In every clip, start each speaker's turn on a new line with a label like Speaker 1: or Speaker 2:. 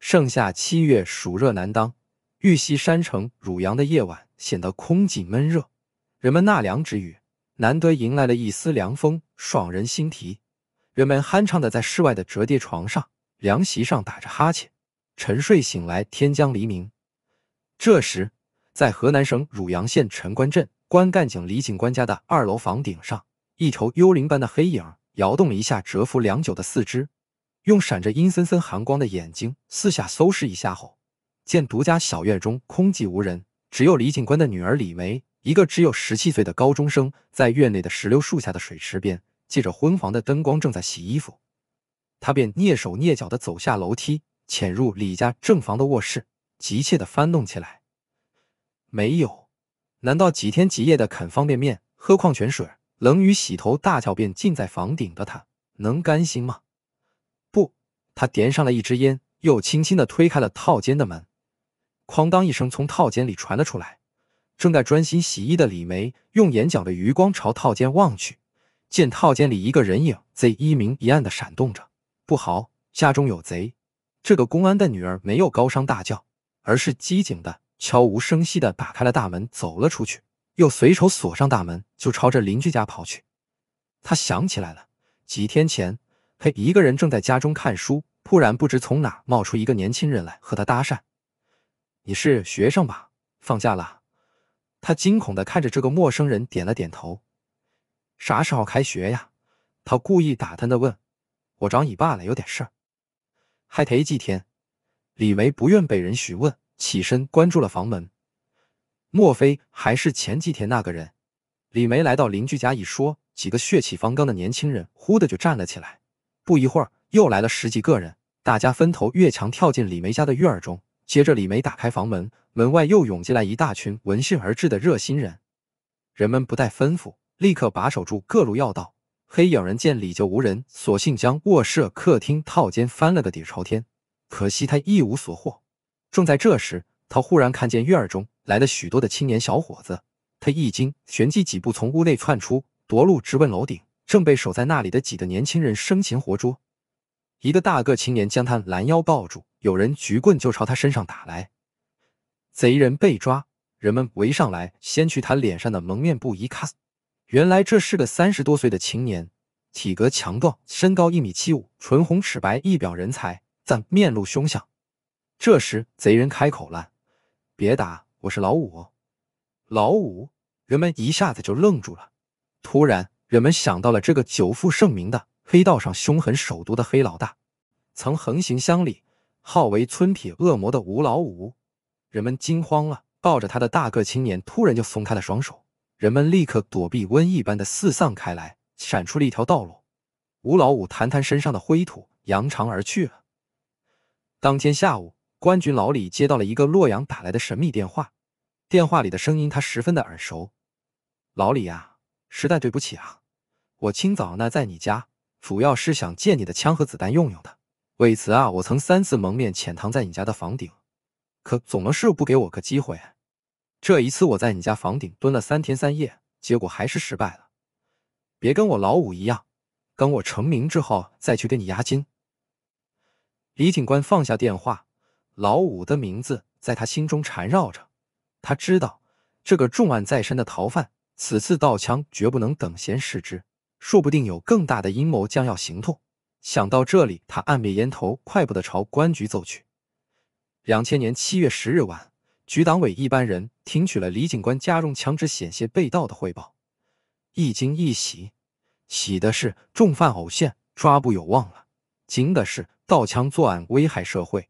Speaker 1: 盛夏七月，暑热难当，豫西山城汝阳的夜晚显得空寂闷热。人们纳凉之余，难得迎来了一丝凉风，爽人心脾。人们酣畅的在室外的折叠床上、凉席上打着哈欠，沉睡醒来，天将黎明。这时，在河南省汝阳县陈官镇官干井李警官家的二楼房顶上，一头幽灵般的黑影摇动了一下蛰伏良久的四肢。用闪着阴森森寒光的眼睛四下搜视一下后，见独家小院中空寂无人，只有李警官的女儿李梅，一个只有十七岁的高中生，在院内的石榴树下的水池边，借着昏黄的灯光正在洗衣服。他便蹑手蹑脚地走下楼梯，潜入李家正房的卧室，急切地翻动起来。没有？难道几天几夜的啃方便面、喝矿泉水、冷雨洗头、大小便浸在房顶的他，能甘心吗？他点上了一支烟，又轻轻的推开了套间的门，哐当一声从套间里传了出来。正在专心洗衣的李梅用眼角的余光朝套间望去，见套间里一个人影在一明一暗的闪动着。不好，家中有贼！这个公安的女儿没有高声大叫，而是机警的悄无声息的打开了大门，走了出去，又随手锁上大门，就朝着邻居家跑去。她想起来了，几天前，他一个人正在家中看书。突然，不知从哪冒出一个年轻人来和他搭讪：“你是学生吧？放假了。”他惊恐地看着这个陌生人，点了点头。“啥时候开学呀？”他故意打探地问。“我找你爸了，有点事儿，还得几天。”李梅不愿被人询问，起身关住了房门。莫非还是前几天那个人？李梅来到邻居家一说，几个血气方刚的年轻人忽的就站了起来。不一会儿。又来了十几个人，大家分头越墙跳进李梅家的院儿中。接着，李梅打开房门，门外又涌进来一大群闻讯而至的热心人。人们不待吩咐，立刻把守住各路要道。黑影人见里就无人，索性将卧室、客厅、套间翻了个底朝天，可惜他一无所获。正在这时，他忽然看见院儿中来了许多的青年小伙子，他一惊，旋即几步从屋内窜出，夺路直奔楼顶，正被守在那里的几个年轻人生擒活捉。一个大个青年将他拦腰抱住，有人举棍就朝他身上打来。贼人被抓，人们围上来，先去他脸上的蒙面布一看，原来这是个三十多岁的青年，体格强壮，身高一米七五，唇红齿白，一表人才，但面露凶相。这时贼人开口了：“别打，我是老五。”老五，人们一下子就愣住了。突然，人们想到了这个久负盛名的。黑道上凶狠手毒的黑老大，曾横行乡里，号为“村痞恶魔”的吴老五，人们惊慌了，抱着他的大个青年突然就松开了双手，人们立刻躲避，瘟疫般的四散开来，闪出了一条道路。吴老五弹弹身上的灰土，扬长而去了。当天下午，官军老李接到了一个洛阳打来的神秘电话，电话里的声音他十分的耳熟。老李呀，实在对不起啊，我清早呢在你家。主要是想借你的枪和子弹用用的。为此啊，我曾三次蒙面潜藏在你家的房顶，可总是不给我个机会。这一次，我在你家房顶蹲了三天三夜，结果还是失败了。别跟我老五一样，等我成名之后再去给你押金。李警官放下电话，老五的名字在他心中缠绕着。他知道，这个重案在身的逃犯，此次盗枪绝不能等闲视之。说不定有更大的阴谋将要行动。想到这里，他按灭烟头，快步的朝公安局走去。两千年七月十日晚，局党委一班人听取了李警官家中枪支险些被盗的汇报，一惊一喜。喜的是重犯偶现，抓捕有望了；惊的是盗枪作案，危害社会。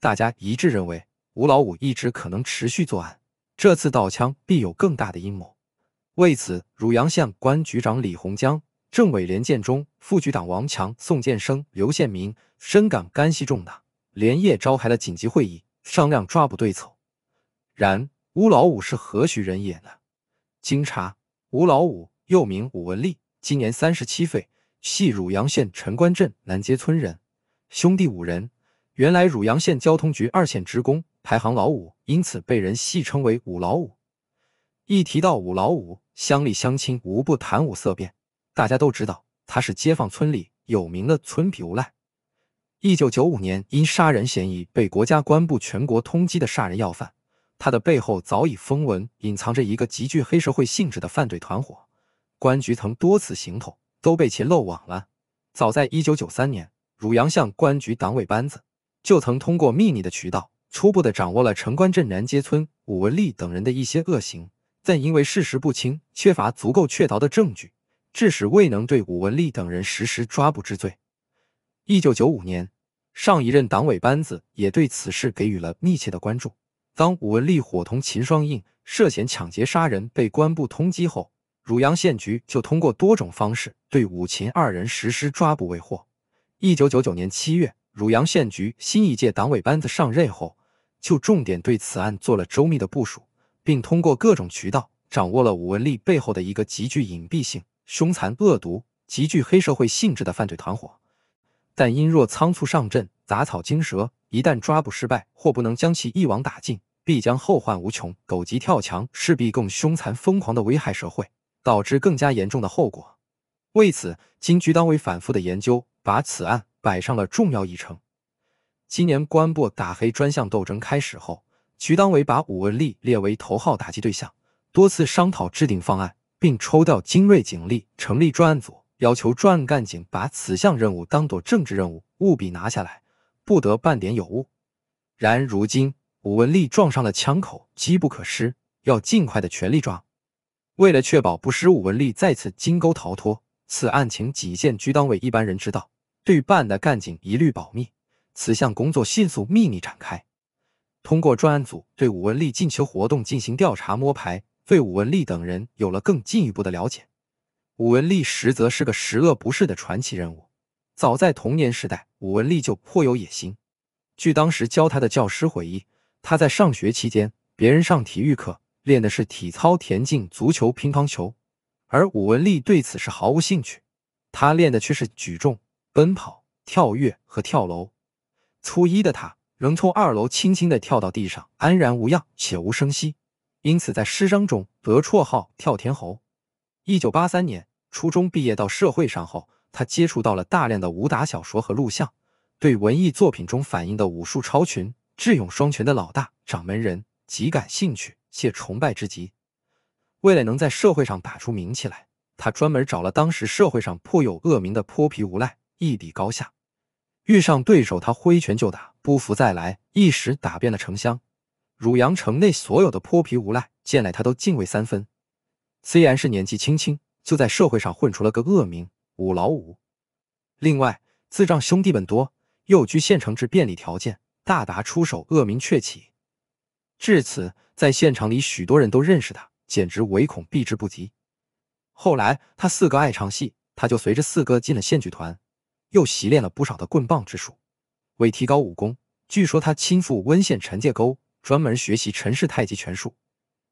Speaker 1: 大家一致认为，吴老五一直可能持续作案，这次盗枪必有更大的阴谋。为此，汝阳县公安局长李洪江、政委连建忠、副局长王强、宋建生、刘宪民深感干系重大，连夜召开了紧急会议，商量抓捕对策。然吴老五是何许人也呢？经查，吴老五又名武文利，今年三十七岁，系汝阳县陈官镇南街村人，兄弟五人。原来汝阳县交通局二线职工，排行老五，因此被人戏称为“五老五”。一提到武老五，乡里乡亲无不谈武色变。大家都知道他是街坊村里有名的村痞无赖。一九九五年，因杀人嫌疑被国家公安部全国通缉的杀人要犯，他的背后早已风闻隐藏着一个极具黑社会性质的犯罪团伙。公安局曾多次行动，都被其漏网了。早在一九九三年，汝阳县公安局党委班子就曾通过秘密的渠道，初步的掌握了城关镇南街村武文利等人的一些恶行。但因为事实不清，缺乏足够确凿的证据，致使未能对武文利等人实施抓捕之罪。一九九五年，上一任党委班子也对此事给予了密切的关注。当武文利伙同秦双印涉嫌抢劫杀人被公安部通缉后，汝阳县局就通过多种方式对武秦二人实施抓捕未获。一九九九年七月，汝阳县局新一届党委班子上任后，就重点对此案做了周密的部署。并通过各种渠道掌握了武文丽背后的一个极具隐蔽性、凶残恶毒、极具黑社会性质的犯罪团伙。但因若仓促上阵，打草惊蛇，一旦抓捕失败或不能将其一网打尽，必将后患无穷。狗急跳墙，势必更凶残疯狂的危害社会，导致更加严重的后果。为此，金局党委反复的研究，把此案摆上了重要议程。今年公安部打黑专项斗争开始后。局党委把武文丽列为头号打击对象，多次商讨制定方案，并抽调精锐警力成立专案组，要求专案干警把此项任务当作政治任务，务必拿下来，不得半点有误。然如今武文丽撞上了枪口，机不可失，要尽快的全力抓。为了确保不使武文丽再次金钩逃脱，此案情仅限局党委一般人知道，对办案的干警一律保密。此项工作迅速秘密展开。通过专案组对武文丽进球活动进行调查摸排，对武文丽等人有了更进一步的了解。武文丽实则是个十恶不赦的传奇人物。早在童年时代，武文丽就颇有野心。据当时教他的教师回忆，他在上学期间，别人上体育课练的是体操、田径、足球、乒乓球，而武文丽对此是毫无兴趣。他练的却是举重、奔跑、跳跃和跳楼。初一的他。仍从二楼轻轻地跳到地上，安然无恙且无声息，因此在师生中得绰号“跳天猴”。一九八三年初中毕业到社会上后，他接触到了大量的武打小说和录像，对文艺作品中反映的武术超群、智勇双全的老大、掌门人极感兴趣，且崇拜之极。为了能在社会上打出名气来，他专门找了当时社会上颇有恶名的泼皮无赖一比高下。遇上对手，他挥拳就打。不服再来，一时打遍了城乡。汝阳城内所有的泼皮无赖，见来他都敬畏三分。虽然是年纪轻轻，就在社会上混出了个恶名，五老五。另外，自仗兄弟们多，又居县城之便利条件，大打出手，恶名鹊起。至此，在县城里许多人都认识他，简直唯恐避之不及。后来，他四哥爱唱戏，他就随着四哥进了县剧团，又习练了不少的棍棒之术。为提高武功，据说他亲赴温县陈界沟，专门学习陈氏太极拳术。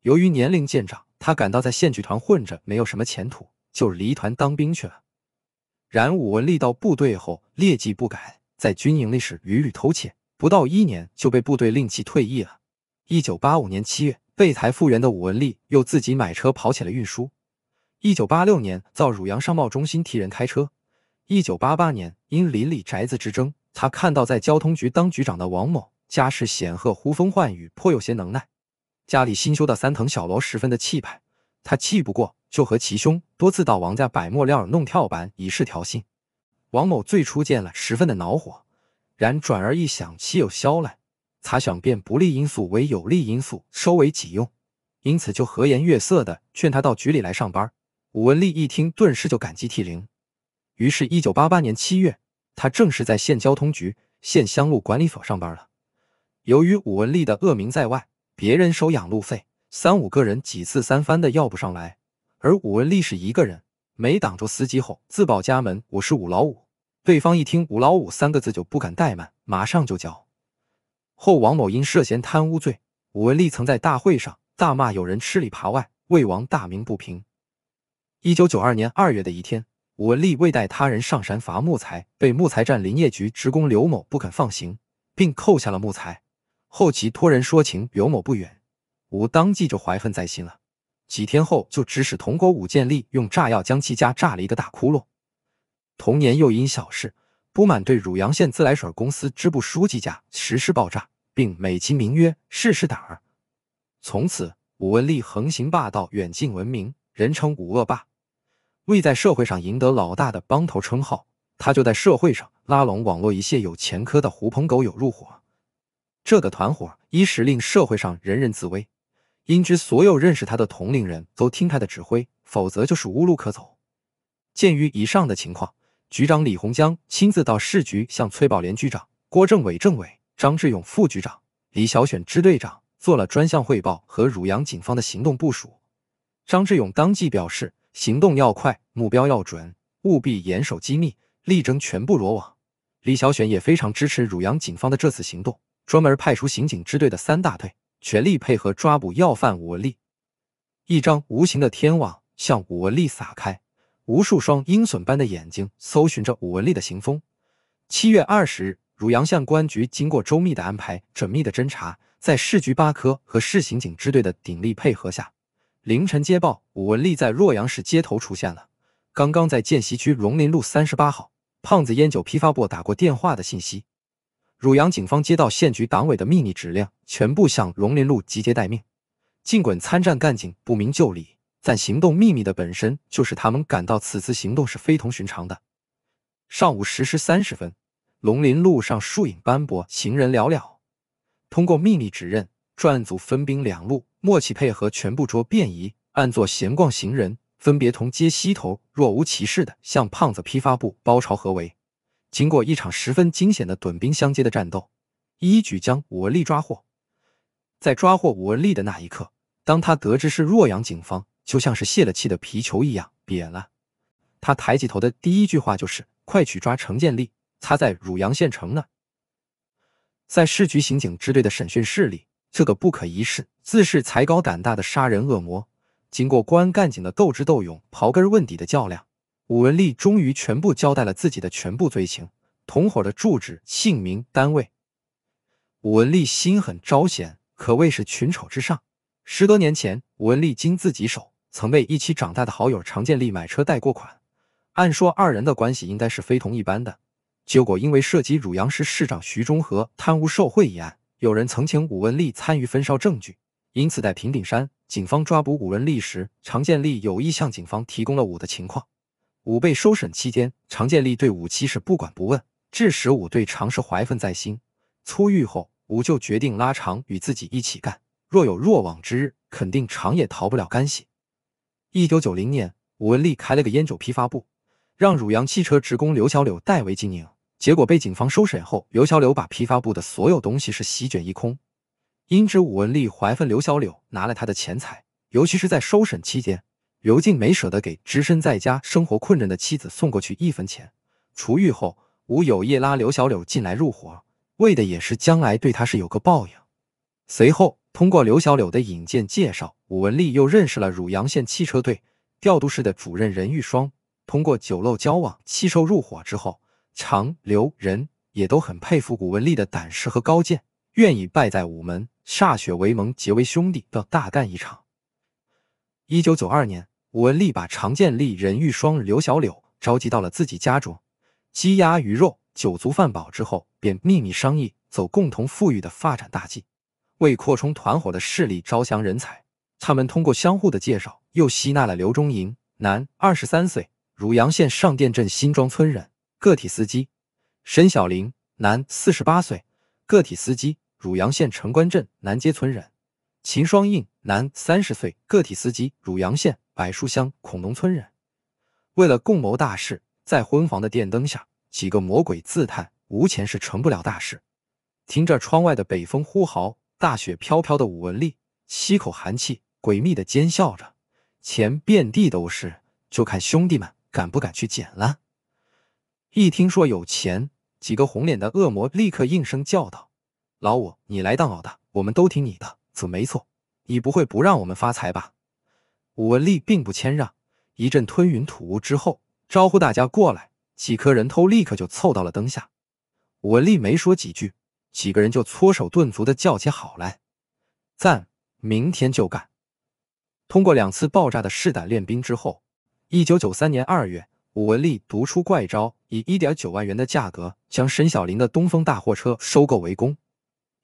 Speaker 1: 由于年龄渐长，他感到在县剧团混着没有什么前途，就离团当兵去了。然武文利到部队后，劣迹不改，在军营里是屡屡偷窃，不到一年就被部队令其退役了。一九八五年七月，被台复员的武文利又自己买车跑起了运输。一九八六年，造汝阳商贸中心替人开车。一九八八年，因邻里宅子之争。他看到在交通局当局长的王某家世显赫，呼风唤雨，颇有些能耐。家里新修的三层小楼十分的气派。他气不过，就和其兄多次到王家摆墨料、弄跳板，以示挑衅。王某最初见了，十分的恼火，然转而一想，岂有消来？他想变不利因素为有利因素，收为己用，因此就和颜悦色的劝他到局里来上班。武文丽一听，顿时就感激涕零。于是，1988年7月。他正是在县交通局、县乡路管理所上班了。由于武文利的恶名在外，别人收养路费，三五个人几次三番的要不上来，而武文利是一个人，没挡住司机后，自报家门：“我是武老五。”对方一听“武老五”三个字就不敢怠慢，马上就交。后王某因涉嫌贪污罪，武文利曾在大会上大骂有人吃里扒外，为王大鸣不平。一九九二年二月的一天。武文利为带他人上山伐木材，被木材站林业局职工刘某不肯放行，并扣下了木材。后其托人说情，刘某不远，吴当即就怀恨在心了。几天后就指使同伙武建利用炸药将其家炸了一个大窟窿。同年又因小事不满对汝阳县自来水公司支部书记家实施爆炸，并美其名曰“试试胆儿”。从此武文利横行霸道，远近闻名，人称武恶霸。为在社会上赢得老大的帮头称号，他就在社会上拉拢网络一些有前科的狐朋狗友入伙。这个团伙一时令社会上人人自危，因之所有认识他的同龄人都听他的指挥，否则就是无路可走。鉴于以上的情况，局长李洪江亲自到市局向崔宝莲局长、郭政委政委、张志勇副局长、李小选支队长做了专项汇报和汝阳警方的行动部署。张志勇当即表示。行动要快，目标要准，务必严守机密，力争全部罗网。李小选也非常支持汝阳警方的这次行动，专门派出刑警支队的三大队，全力配合抓捕要犯武文丽。一张无形的天网向武文丽撒开，无数双鹰隼般的眼睛搜寻着武文丽的行踪。七月二十日，汝阳县公安局经过周密的安排、缜密的侦查，在市局八科和市刑警支队的鼎力配合下。凌晨接报，武文丽在洛阳市街头出现了。刚刚在涧西区龙林路三十八号胖子烟酒批发部打过电话的信息。汝阳警方接到县局党委的秘密指令，全部向龙林路集结待命。尽管参战干警不明就里，但行动秘密的本身就是他们感到此次行动是非同寻常的。上午十时三十分，龙林路上树影斑驳，行人寥寥。通过秘密指认，专案组分兵两路。默契配合，全部着便衣，暗作闲逛行人，分别同街西头若无其事的向胖子批发部包抄合围。经过一场十分惊险的短兵相接的战斗，一举将武文利抓获。在抓获武文利的那一刻，当他得知是洛阳警方，就像是泄了气的皮球一样瘪了。他抬起头的第一句话就是：“快去抓程建利，他在汝阳县城呢。”在市局刑警支队的审讯室里，这个不可一世。自是才高胆大的杀人恶魔，经过公安干警的斗智斗勇、刨根问底的较量，武文利终于全部交代了自己的全部罪行、同伙的住址、姓名、单位。武文利心狠招嫌，可谓是群丑之上。十多年前，武文利经自己手曾为一起长大的好友常建立买车贷过款，按说二人的关系应该是非同一般的。结果因为涉及汝阳市市长徐中和贪污受贿一案，有人曾请武文利参与焚烧证据。因此，在平顶山，警方抓捕武文丽时，常建立有意向警方提供了武的情况。武被收审期间，常建立对武器是不管不问，致使武对常是怀恨在心。出狱后，武就决定拉常与自己一起干，若有若往之日，肯定常也逃不了干系。一九九零年，武文丽开了个烟酒批发部，让汝阳汽车职工刘小柳代为经营，结果被警方收审后，刘小柳把批发部的所有东西是席卷一空。因知武文丽怀恨刘小柳，拿了他的钱财，尤其是在收审期间，刘静没舍得给只身在家生活困难的妻子送过去一分钱。出狱后，武有业拉刘小柳进来入伙，为的也是将来对他是有个报应。随后，通过刘小柳的引荐介绍，武文丽又认识了汝阳县汽车队调度室的主任任玉双。通过酒肉交往、弃收入伙之后，常、刘、任也都很佩服武文丽的胆识和高见，愿意拜在武门。歃血为盟，结为兄弟，要大干一场。一九九二年，武文丽把常建立、任玉双、刘小柳召集到了自己家中，鸡鸭鱼肉，酒足饭饱之后，便秘密商议走共同富裕的发展大计。为扩充团伙的势力，招降人才，他们通过相互的介绍，又吸纳了刘忠银（男，二十三岁，汝阳县上店镇新庄村人，个体司机）；沈小玲（男，四十八岁，个体司机）。汝阳县城关镇南街村人，秦双印，男，三十岁，个体司机。汝阳县柏树乡孔龙村人。为了共谋大事，在婚房的电灯下，几个魔鬼自叹无钱是成不了大事。听着窗外的北风呼嚎，大雪飘飘的武文丽吸口寒气，诡秘的奸笑着：“钱遍地都是，就看兄弟们敢不敢去捡了。”一听说有钱，几个红脸的恶魔立刻应声叫道。老五，你来当老大，我们都听你的。子没错，你不会不让我们发财吧？武文丽并不谦让，一阵吞云吐雾之后，招呼大家过来，几颗人头立刻就凑到了灯下。武文丽没说几句，几个人就搓手顿足的叫起好来。赞！明天就干。通过两次爆炸的试胆练兵之后，一九九三年二月，武文丽独出怪招，以一点九万元的价格将沈小林的东风大货车收购为公。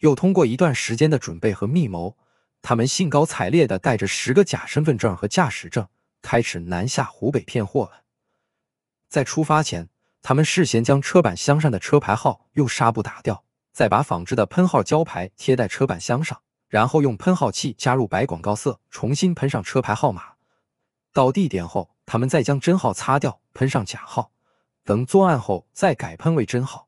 Speaker 1: 又通过一段时间的准备和密谋，他们兴高采烈地带着十个假身份证和驾驶证，开始南下湖北骗货了。在出发前，他们事先将车板箱上的车牌号用纱布打掉，再把仿制的喷号胶牌贴在车板箱上，然后用喷号器加入白广告色，重新喷上车牌号码。到地点后，他们再将真号擦掉，喷上假号，等作案后再改喷为真号。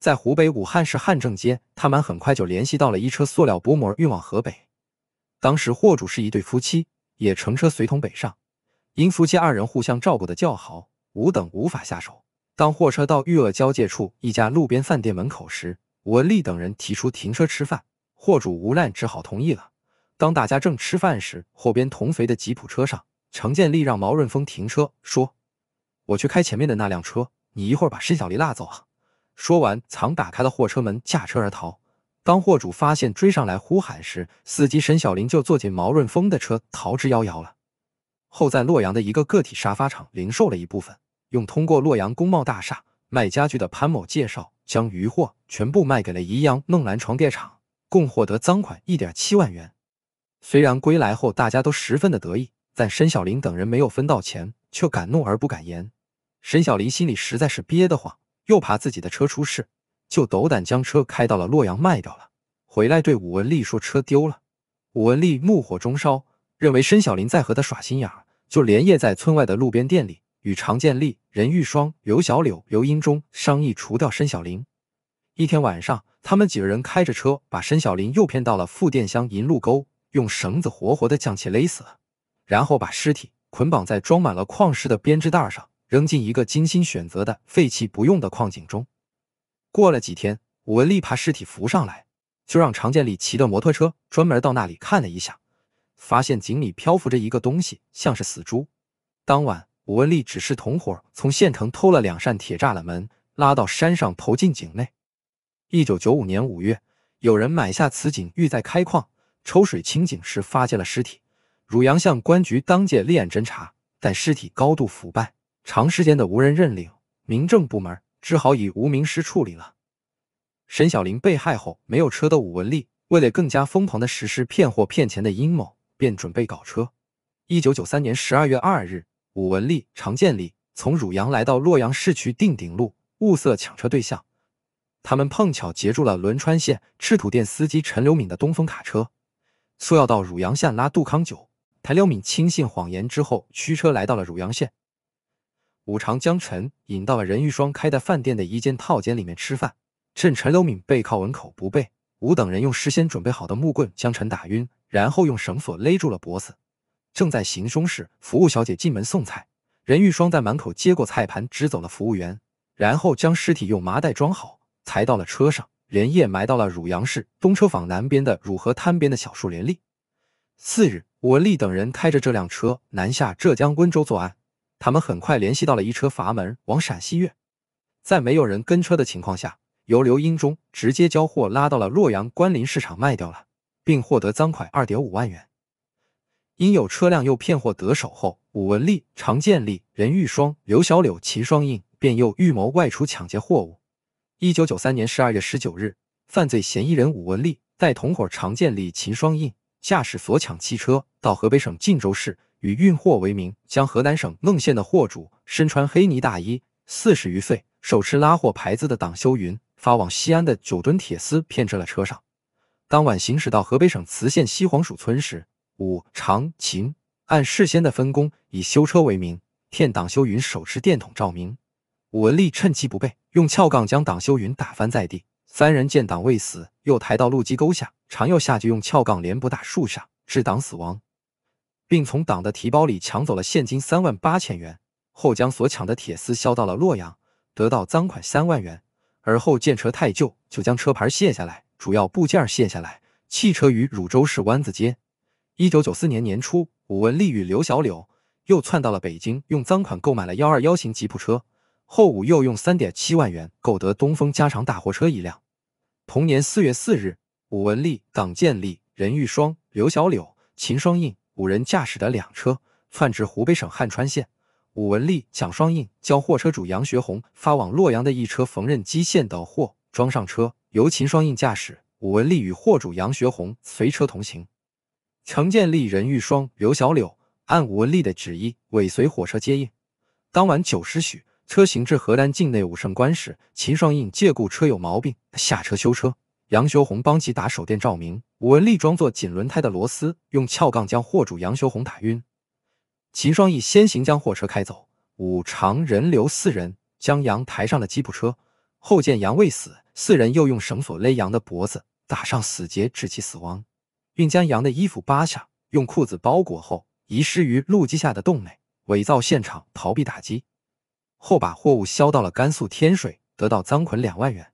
Speaker 1: 在湖北武汉市汉正街，他们很快就联系到了一车塑料薄膜运往河北。当时货主是一对夫妻，也乘车随同北上。因夫妻二人互相照顾的较好，吴等无法下手。当货车到豫鄂交界处一家路边饭店门口时，文丽等人提出停车吃饭，货主无奈只好同意了。当大家正吃饭时，后边同肥的吉普车上，程建利让毛润峰停车，说：“我去开前面的那辆车，你一会儿把申小丽拉走啊。”说完，藏打开了货车门，驾车而逃。当货主发现追上来呼喊时，司机沈小林就坐进毛润峰的车，逃之夭夭了。后在洛阳的一个个体沙发厂零售了一部分，用通过洛阳工贸大厦卖家具的潘某介绍，将余货全部卖给了宜阳梦兰床垫厂，共获得赃款一点七万元。虽然归来后大家都十分的得意，但沈小林等人没有分到钱，却敢怒而不敢言。沈小林心里实在是憋得慌。又怕自己的车出事，就斗胆将车开到了洛阳卖掉了。回来对武文丽说车丢了。武文丽怒火中烧，认为申小林在和他耍心眼，就连夜在村外的路边店里与常建立、任玉双、刘小柳、刘英忠商议除掉申小林。一天晚上，他们几个人开着车把申小林诱骗到了富店乡银路沟，用绳子活活的将其勒死了，然后把尸体捆绑在装满了矿石的编织袋上。扔进一个精心选择的废弃不用的矿井中。过了几天，武文利把尸体浮上来，就让常建礼骑着摩托车专门到那里看了一下，发现井里漂浮着一个东西，像是死猪。当晚，武文利指示同伙从县城偷了两扇铁栅栏门，拉到山上投进井内。一九九五年五月，有人买下此井欲在开矿，抽水清井时发现了尸体。汝阳县公安局当即立案侦查，但尸体高度腐败。长时间的无人认领，民政部门只好以无名尸处理了。沈小玲被害后，没有车的武文丽，为了更加疯狂的实施骗货骗钱的阴谋，便准备搞车。一九九三年十二月二日，武文丽、常建立从汝阳来到洛阳市区定鼎路，物色抢车对象。他们碰巧截住了轮川县赤土店司机陈留敏的东风卡车，说要到汝阳县拉杜康酒。谭刘敏轻信谎言之后，驱车来到了汝阳县。五常将陈引到了任玉双开的饭店的一间套间里面吃饭，趁陈留敏背靠门口不备，五等人用事先准备好的木棍将陈打晕，然后用绳索勒住了脖子。正在行凶时，服务小姐进门送菜，任玉双在门口接过菜盘，支走了服务员，然后将尸体用麻袋装好，抬到了车上，连夜埋到了汝阳市东车坊南边的汝河滩边的小树林里。次日，武文丽等人开着这辆车南下浙江温州作案。他们很快联系到了一车阀门，往陕西运，在没有人跟车的情况下，由刘英忠直接交货，拉到了洛阳关林市场卖掉了，并获得赃款二点五万元。因有车辆又骗货得手后，武文利、常建立、任玉双、刘小柳、秦双印便又预谋外出抢劫货物。一九九三年十二月十九日，犯罪嫌疑人武文利带同伙常建立、秦双印驾驶所抢汽车到河北省晋州市。以运货为名，将河南省孟县的货主身穿黑呢大衣、四十余岁、手持拉货牌子的党修云发往西安的九吨铁丝骗至了车上。当晚行驶到河北省磁县西黄鼠村时，武长秦按事先的分工，以修车为名骗党修云手持电筒照明。武文利趁其不备，用撬杠将党修云打翻在地。三人见党未死，又抬到路基沟下，常又下去用撬杠连拨打树上，致党死亡。并从党的提包里抢走了现金三万八千元，后将所抢的铁丝销到了洛阳，得到赃款三万元。而后见车太旧，就将车牌卸下来，主要部件卸下来，汽车于汝州市湾子街。一九九四年年初，武文利与刘小柳又窜到了北京，用赃款购买了幺二幺型吉普车。后武又用三点七万元购得东风加长大货车一辆。同年四月四日，武文利、党建立、任玉双、刘小柳、秦双印。五人驾驶的两车窜至湖北省汉川县，武文利、蒋双印将货车主杨学红发往洛阳的一车缝纫机线等货装上车，由秦双印驾驶，武文利与货主杨学红随车同行。程建利、任玉双、刘小柳按武文利的旨意尾随火车接应。当晚九时许，车行至河南境内武胜关时，秦双印借故车有毛病下车修车，杨学红帮其打手电照明。武文丽装作紧轮胎的螺丝，用撬杠将货主杨修红打晕。秦双义先行将货车开走，五常人流四人将羊抬上了吉普车。后见羊未死，四人又用绳索勒羊的脖子，打上死结致其死亡，并将羊的衣服扒下，用裤子包裹后遗失于路基下的洞内，伪造现场逃避打击。后把货物销到了甘肃天水，得到赃款两万元。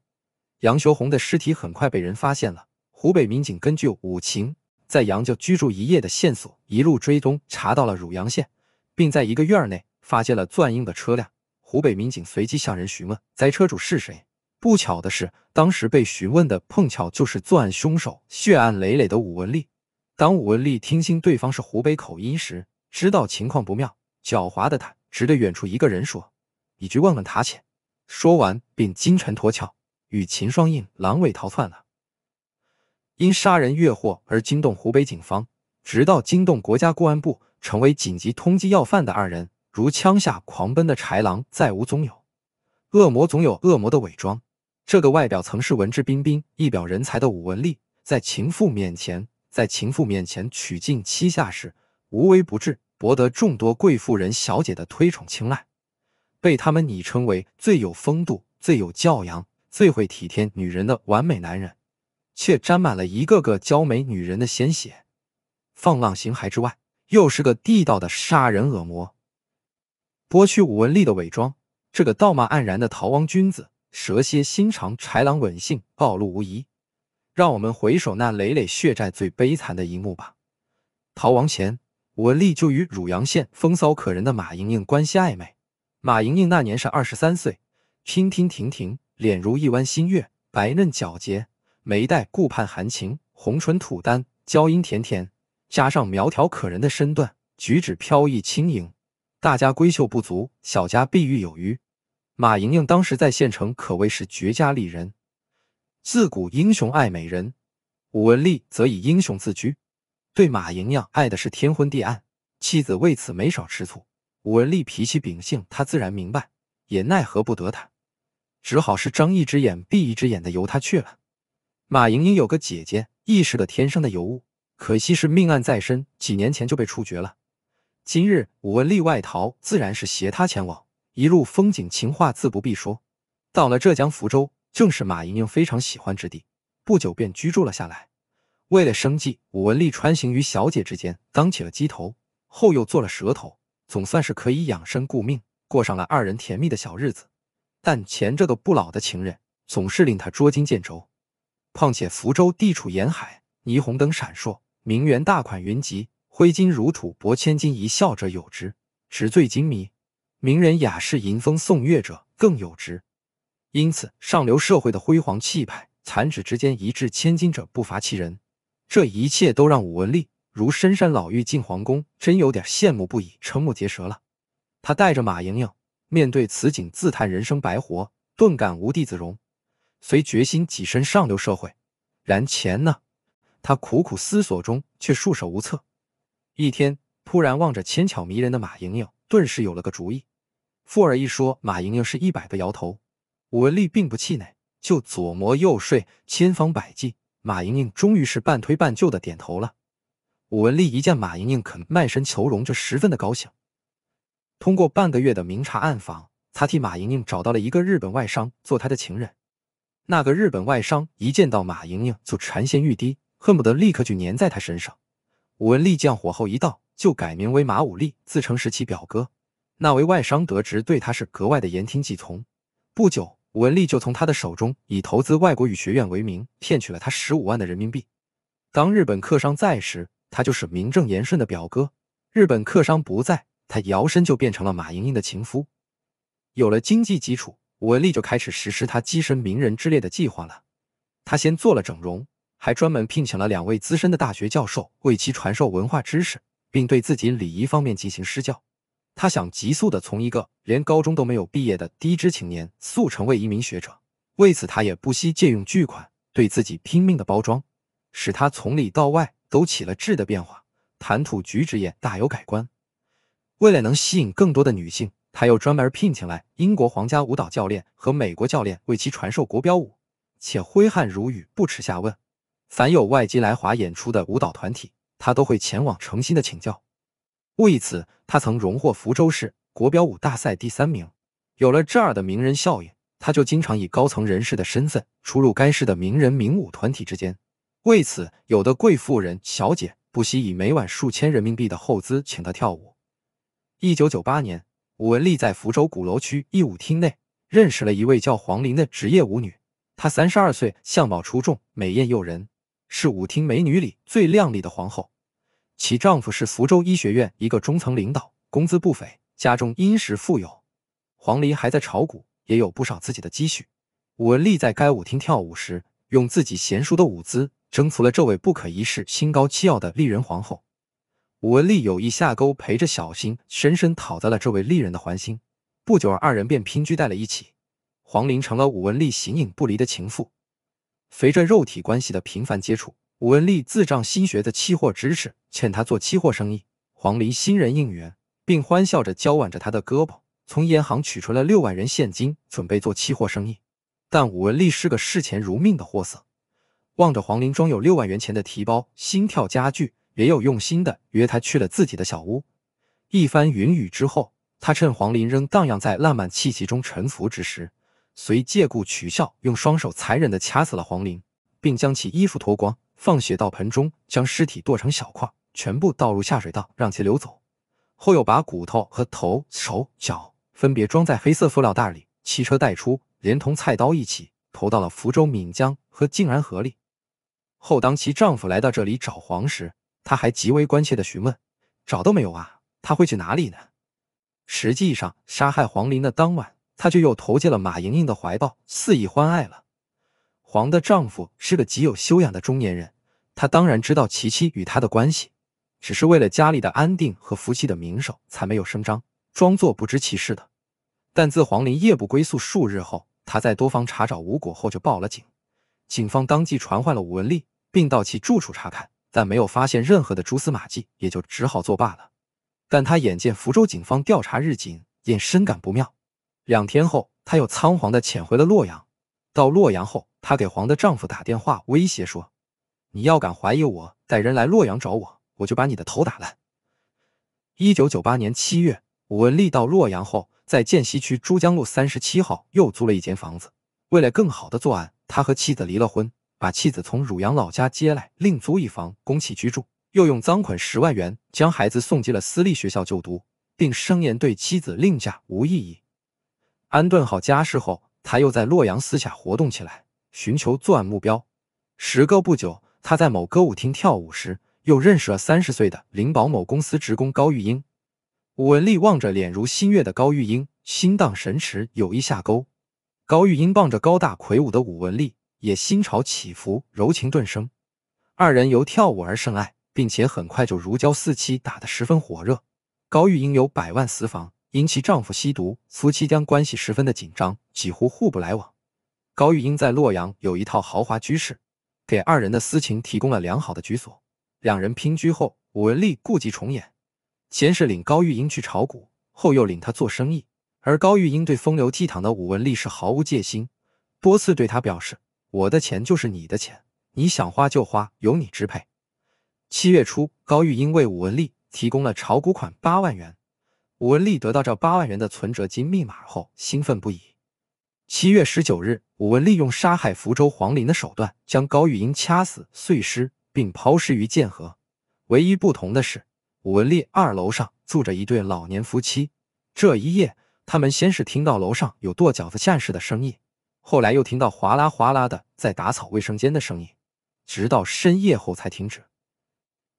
Speaker 1: 杨修红的尸体很快被人发现了。湖北民警根据武晴在杨家居住一夜的线索，一路追踪，查到了汝阳县，并在一个院儿内发现了钻印的车辆。湖北民警随即向人询问，该车主是谁？不巧的是，当时被询问的碰巧就是作案凶手，血案累累的武文丽。当武文丽听清对方是湖北口音时，知道情况不妙，狡猾的他只对远处一个人说：“你去问问他去。”说完便金蝉脱壳，与秦双印狼狈逃窜了。因杀人越货而惊动湖北警方，直到惊动国家公安部，成为紧急通缉要犯的二人，如枪下狂奔的豺狼，再无踪影。恶魔总有恶魔的伪装。这个外表曾是文质彬彬、一表人才的武文利，在情妇面前，在情妇面前曲尽七下时，无微不至，博得众多贵妇人小姐的推崇青睐，被他们昵称为最有风度、最有教养、最会体贴女人的完美男人。却沾满了一个个娇美女人的鲜血，放浪形骸之外，又是个地道的杀人恶魔。剥去武文丽的伪装，这个道貌岸然的逃亡君子，蛇蝎心肠、豺狼吻性暴露无遗。让我们回首那累累血债最悲惨的一幕吧。逃亡前，武文丽就与汝阳县风骚可人的马莹莹关系暧昧。马莹莹那年是二十三岁，娉娉婷婷，脸如一弯新月，白嫩皎洁。眉黛顾盼含情，红唇吐丹，娇音甜甜，加上苗条可人的身段，举止飘逸轻盈，大家闺秀不足，小家碧玉有余。马莹莹当时在县城可谓是绝佳丽人。自古英雄爱美人，武文丽则以英雄自居，对马莹莹爱的是天昏地暗，妻子为此没少吃醋。武文丽脾气秉性他自然明白，也奈何不得他，只好是睁一只眼闭一只眼的由他去了。马莹莹有个姐姐，亦是个天生的尤物，可惜是命案在身，几年前就被处决了。今日武文丽外逃，自然是携她前往，一路风景情话自不必说。到了浙江福州，正是马莹莹非常喜欢之地，不久便居住了下来。为了生计，武文丽穿行于小姐之间，当起了鸡头，后又做了蛇头，总算是可以养身顾命，过上了二人甜蜜的小日子。但前这个不老的情人，总是令他捉襟见肘。况且福州地处沿海，霓虹灯闪烁，名媛大款云集，挥金如土、博千金一笑者有之；纸醉金迷、名人雅士吟风送月者更有之。因此，上流社会的辉煌气派，残指之间一掷千金者不乏其人。这一切都让武文丽如深山老妪进皇宫，真有点羡慕不已、瞠目结舌了。他带着马莹莹面对此景，自叹人生白活，顿感无地自容。随决心跻身上流社会，然钱呢？他苦苦思索中却束手无策。一天，突然望着千巧迷人的马莹莹，顿时有了个主意。富儿一说，马莹莹是一百个摇头。武文丽并不气馁，就左磨右睡，千方百计。马莹莹终于是半推半就的点头了。武文丽一见马莹莹肯卖身求荣，就十分的高兴。通过半个月的明察暗访，他替马莹莹找到了一个日本外商做他的情人。那个日本外商一见到马莹莹就馋涎欲滴，恨不得立刻去粘在她身上。武文丽降火候一到，就改名为马武力，自称是其表哥。那位外商得知对他是格外的言听计从。不久，武文丽就从他的手中以投资外国语学院为名骗取了他十五万的人民币。当日本客商在时，他就是名正言顺的表哥；日本客商不在，他摇身就变成了马莹莹的情夫。有了经济基础。文丽就开始实施她跻身名人之列的计划了。她先做了整容，还专门聘请了两位资深的大学教授为其传授文化知识，并对自己礼仪方面进行施教。他想急速的从一个连高中都没有毕业的低知青年速成为一名学者。为此，他也不惜借用巨款对自己拼命的包装，使他从里到外都起了质的变化，谈吐举止也大有改观。为了能吸引更多的女性。他又专门聘请来英国皇家舞蹈教练和美国教练为其传授国标舞，且挥汗如雨，不耻下问。凡有外籍来华演出的舞蹈团体，他都会前往诚心的请教。为此，他曾荣获福州市国标舞大赛第三名。有了这儿的名人效应，他就经常以高层人士的身份出入该市的名人名舞团体之间。为此，有的贵妇人小姐不惜以每晚数千人民币的厚资请他跳舞。一九九八年。武文丽在福州鼓楼区一舞厅内认识了一位叫黄玲的职业舞女，她三十二岁，相貌出众，美艳诱人，是舞厅美女里最靓丽的“皇后”。其丈夫是福州医学院一个中层领导，工资不菲，家中殷实富有。黄鹂还在炒股，也有不少自己的积蓄。武文丽在该舞厅跳舞时，用自己娴熟的舞姿征服了这位不可一世、心高气傲的丽人“皇后”。武文丽有意下钩，陪着小新深深讨得了这位丽人的欢心。不久，二人便拼居在了一起，黄玲成了武文丽形影不离的情妇。随着肉体关系的频繁接触，武文丽自仗新学的期货知识，劝他做期货生意。黄玲欣然应允，并欢笑着交挽着他的胳膊，从银行取出了六万元现金，准备做期货生意。但武文丽是个视钱如命的货色，望着黄玲装有六万元钱的提包，心跳加剧。别有用心的约他去了自己的小屋，一番云雨之后，他趁黄玲仍荡漾在浪漫气息中沉浮之时，遂借故取笑，用双手残忍的掐死了黄玲，并将其衣服脱光，放血到盆中，将尸体剁成小块，全部倒入下水道，让其流走。后又把骨头和头、手、脚分别装在黑色塑料袋里，汽车带出，连同菜刀一起投到了福州闽江和晋安河里。后当其丈夫来到这里找黄时，他还极为关切地询问：“找到没有啊？他会去哪里呢？”实际上，杀害黄林的当晚，他就又投进了马莹莹的怀抱，肆意欢爱了。黄的丈夫是个极有修养的中年人，他当然知道其妻与他的关系，只是为了家里的安定和夫妻的名声，才没有声张，装作不知其事的。但自黄林夜不归宿数日后，他在多方查找无果后，就报了警。警方当即传唤了武文丽，并到其住处查看。但没有发现任何的蛛丝马迹，也就只好作罢了。但他眼见福州警方调查日紧，也深感不妙。两天后，他又仓皇地潜回了洛阳。到洛阳后，他给黄的丈夫打电话威胁说：“你要敢怀疑我带人来洛阳找我，我就把你的头打烂。”一九九八年七月，武文丽到洛阳后，在涧西区珠江路三十七号又租了一间房子。为了更好的作案，他和妻子离了婚。把妻子从汝阳老家接来，另租一房供其居住，又用赃款十万元将孩子送进了私立学校就读，并声言对妻子另嫁无异议。安顿好家事后，他又在洛阳私下活动起来，寻求作案目标。时隔不久，他在某歌舞厅跳舞时，又认识了三十岁的灵宝某公司职工高玉英。武文丽望着脸如新月的高玉英，心荡神驰，有意下钩。高玉英傍着高大魁梧的武文丽，也心潮起伏，柔情顿生。二人由跳舞而生爱，并且很快就如胶似漆，打得十分火热。高玉英有百万私房，因其丈夫吸毒，夫妻间关系十分的紧张，几乎互不来往。高玉英在洛阳有一套豪华居室，给二人的私情提供了良好的居所。两人拼居后，武文丽故伎重演，先是领高玉英去炒股，后又领她做生意。而高玉英对风流倜傥的武文丽是毫无戒心，多次对他表示。我的钱就是你的钱，你想花就花，由你支配。七月初，高玉英为武文丽提供了炒股款八万元。武文丽得到这八万元的存折及密码后，兴奋不已。七月十九日，武文丽用杀害福州黄林的手段，将高玉英掐死、碎尸，并抛尸于剑河。唯一不同的是，武文丽二楼上住着一对老年夫妻。这一夜，他们先是听到楼上有剁饺子馅似的声音。后来又听到哗啦哗啦的在打扫卫生间的声音，直到深夜后才停止。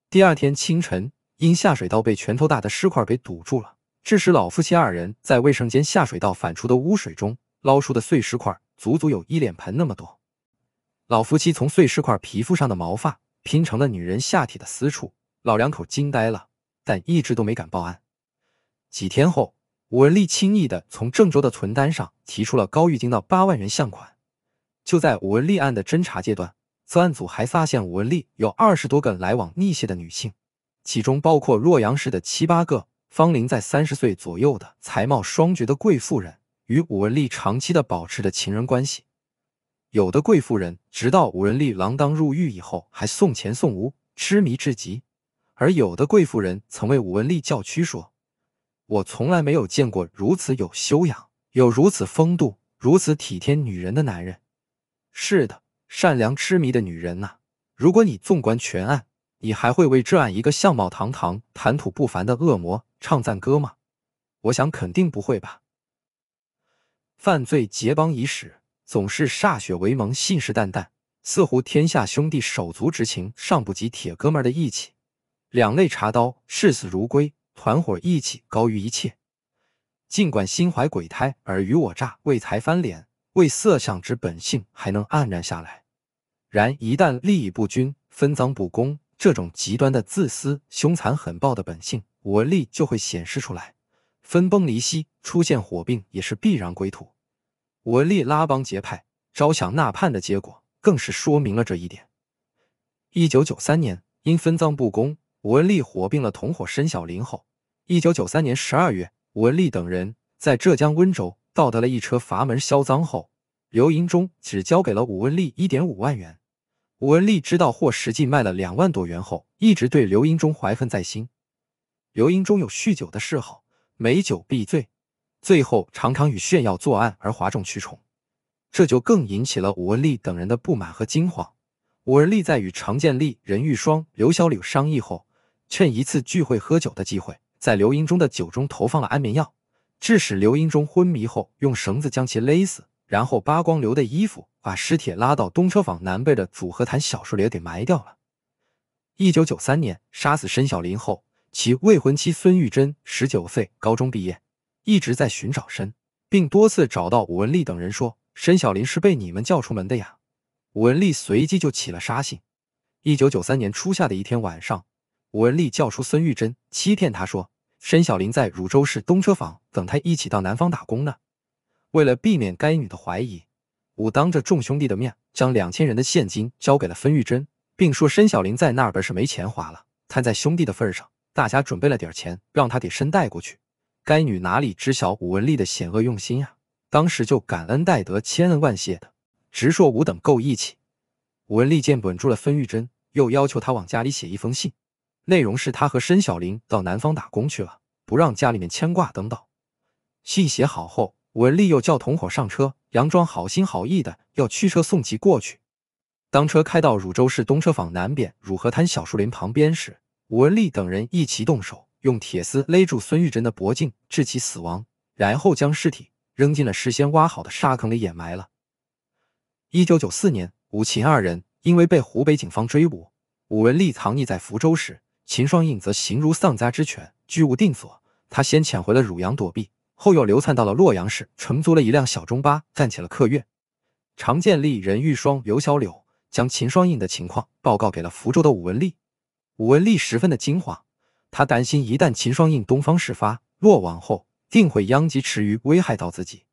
Speaker 1: 第二天清晨，因下水道被拳头大的石块给堵住了，致使老夫妻二人在卫生间下水道反出的污水中捞出的碎石块足足有一脸盆那么多。老夫妻从碎石块皮肤上的毛发拼成了女人下体的私处，老两口惊呆了，但一直都没敢报案。几天后。武文丽轻易地从郑州的存单上提出了高玉金的八万元项款。就在武文丽案的侦查阶段，专案组还发现武文丽有二十多个来往密切的女性，其中包括洛阳市的七八个芳龄在三十岁左右的才貌双绝的贵妇人，与武文丽长期的保持着情人关系。有的贵妇人直到武文丽锒铛入狱以后，还送钱送物，痴迷至极；而有的贵妇人曾为武文丽叫屈说。我从来没有见过如此有修养、有如此风度、如此体贴女人的男人。是的，善良痴迷的女人呐！如果你纵观全案，你还会为这案一个相貌堂堂、谈吐不凡的恶魔唱赞歌吗？我想，肯定不会吧。犯罪结帮已始，总是歃血为盟、信誓旦旦，似乎天下兄弟手足之情尚不及铁哥们儿的义气，两肋插刀、视死如归。团伙义气高于一切，尽管心怀鬼胎、尔虞我诈、为财翻脸、为色相之本性还能黯然下来，然一旦利益不均、分赃不公，这种极端的自私、凶残、狠暴的本性，我文就会显示出来，分崩离析、出现火并也是必然归途。我文拉帮结派、招降纳叛的结果，更是说明了这一点。一九九三年，因分赃不公。武文利火并了同伙申小林后，一九九三年十二月，武文利等人在浙江温州盗得了一车阀门销赃后，刘银忠只交给了武文利一点五万元。武文利知道货实际卖了两万多元后，一直对刘银忠怀恨在心。刘银忠有酗酒的嗜好，美酒必醉，最后常常与炫耀作案而哗众取宠，这就更引起了武文利等人的不满和惊慌。武文利在与常建立、任玉双、刘小柳商议后。趁一次聚会喝酒的机会，在刘英中的酒中投放了安眠药，致使刘英中昏迷后，用绳子将其勒死，然后扒光刘的衣服，把尸体拉到东车坊南背的组合潭小树林给埋掉了。一九九三年杀死申小林后，其未婚妻孙玉珍，十九岁，高中毕业，一直在寻找申，并多次找到武文丽等人说：“申小林是被你们叫出门的呀。”武文丽随即就起了杀心。一九九三年初夏的一天晚上。武文丽叫出孙玉珍，欺骗她说申小林在汝州市东车坊等他一起到南方打工呢。为了避免该女的怀疑，武当着众兄弟的面将两千人的现金交给了孙玉珍，并说申小林在那儿是没钱花了，摊在兄弟的份上，大家准备了点钱让他给申带过去。该女哪里知晓武文丽的险恶用心呀？当时就感恩戴德，千恩万谢的，直说武等够义气。武文丽见稳住了孙玉珍，又要求他往家里写一封信。内容是他和申小林到南方打工去了，不让家里面牵挂等等。信写好后，文丽又叫同伙上车，佯装好心好意的要驱车送其过去。当车开到汝州市东车坊南边汝河滩小树林旁边时，武文丽等人一齐动手，用铁丝勒住孙玉珍的脖颈，致其死亡，然后将尸体扔进了事先挖好的沙坑里掩埋了。一九九四年，武秦二人因为被湖北警方追捕，武文丽藏匿在福州时。秦双印则形如丧家之犬，居无定所。他先潜回了汝阳躲避，后又流窜到了洛阳市，乘租了一辆小中巴，暂起了客运。常建立、任玉双、刘小柳将秦双印的情况报告给了福州的武文丽。武文丽十分的惊慌，他担心一旦秦双印东方事发落网后，定会殃及池鱼，危害到自己，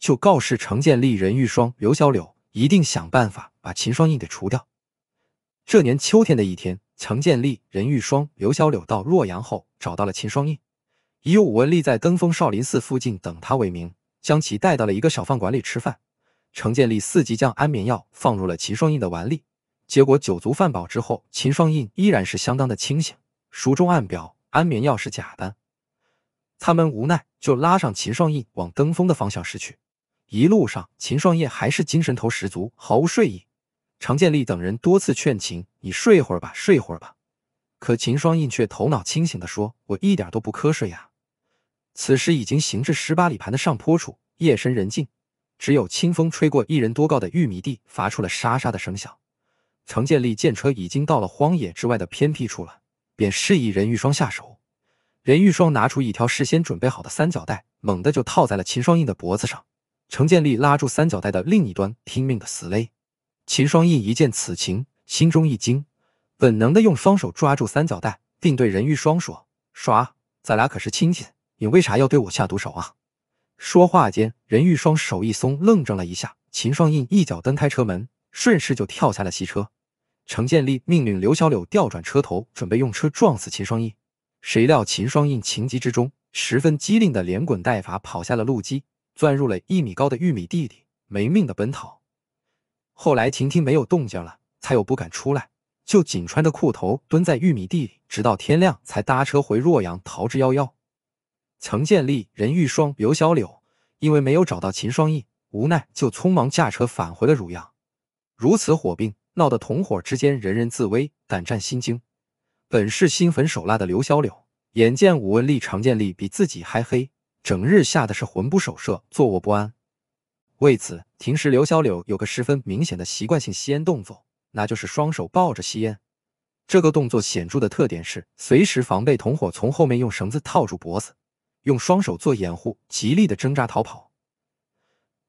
Speaker 1: 就告示常建立、任玉双、刘小柳，一定想办法把秦双印给除掉。这年秋天的一天。程建立、任玉霜、刘小柳到洛阳后，找到了秦双印，以武文丽在登封少林寺附近等他为名，将其带到了一个小饭馆里吃饭。程建立伺机将安眠药放入了秦双印的碗里，结果酒足饭饱之后，秦双印依然是相当的清醒。书中暗表安眠药是假的，他们无奈就拉上秦双印往登封的方向驶去。一路上，秦双印还是精神头十足，毫无睡意。常建立等人多次劝秦：“你睡会儿吧，睡会儿吧。”可秦双印却头脑清醒地说：“我一点都不瞌睡呀。”此时已经行至十八里盘的上坡处，夜深人静，只有清风吹过一人多高的玉米地，发出了沙沙的声响。程建立见车已经到了荒野之外的偏僻处了，便示意任玉双下手。任玉双拿出一条事先准备好的三角带，猛地就套在了秦双印的脖子上。程建立拉住三角带的另一端，拼命的死勒。秦双印一见此情，心中一惊，本能的用双手抓住三角带，并对任玉双说：“耍，咱俩可是亲戚，你为啥要对我下毒手啊？”说话间，任玉双手一松，愣怔了一下。秦双印一脚蹬开车门，顺势就跳下了汽车。程建立命令刘小柳调转车头，准备用车撞死秦双印。谁料秦双印情急之中，十分机灵的连滚带爬跑下了路基，钻入了一米高的玉米地里，没命的奔逃。后来婷婷没有动静了，才有不敢出来，就仅穿着裤头蹲在玉米地里，直到天亮才搭车回洛阳逃之夭夭。程建立、任玉双、刘小柳因为没有找到秦双义，无奈就匆忙驾车返回了汝阳。如此火并，闹得同伙之间人人自危，胆战心惊。本是心狠手辣的刘小柳，眼见武文丽、常建立比自己还黑，整日吓得是魂不守舍，坐卧不安。为此，平时刘小柳有个十分明显的习惯性吸烟动作，那就是双手抱着吸烟。这个动作显著的特点是随时防备同伙从后面用绳子套住脖子，用双手做掩护，极力的挣扎逃跑。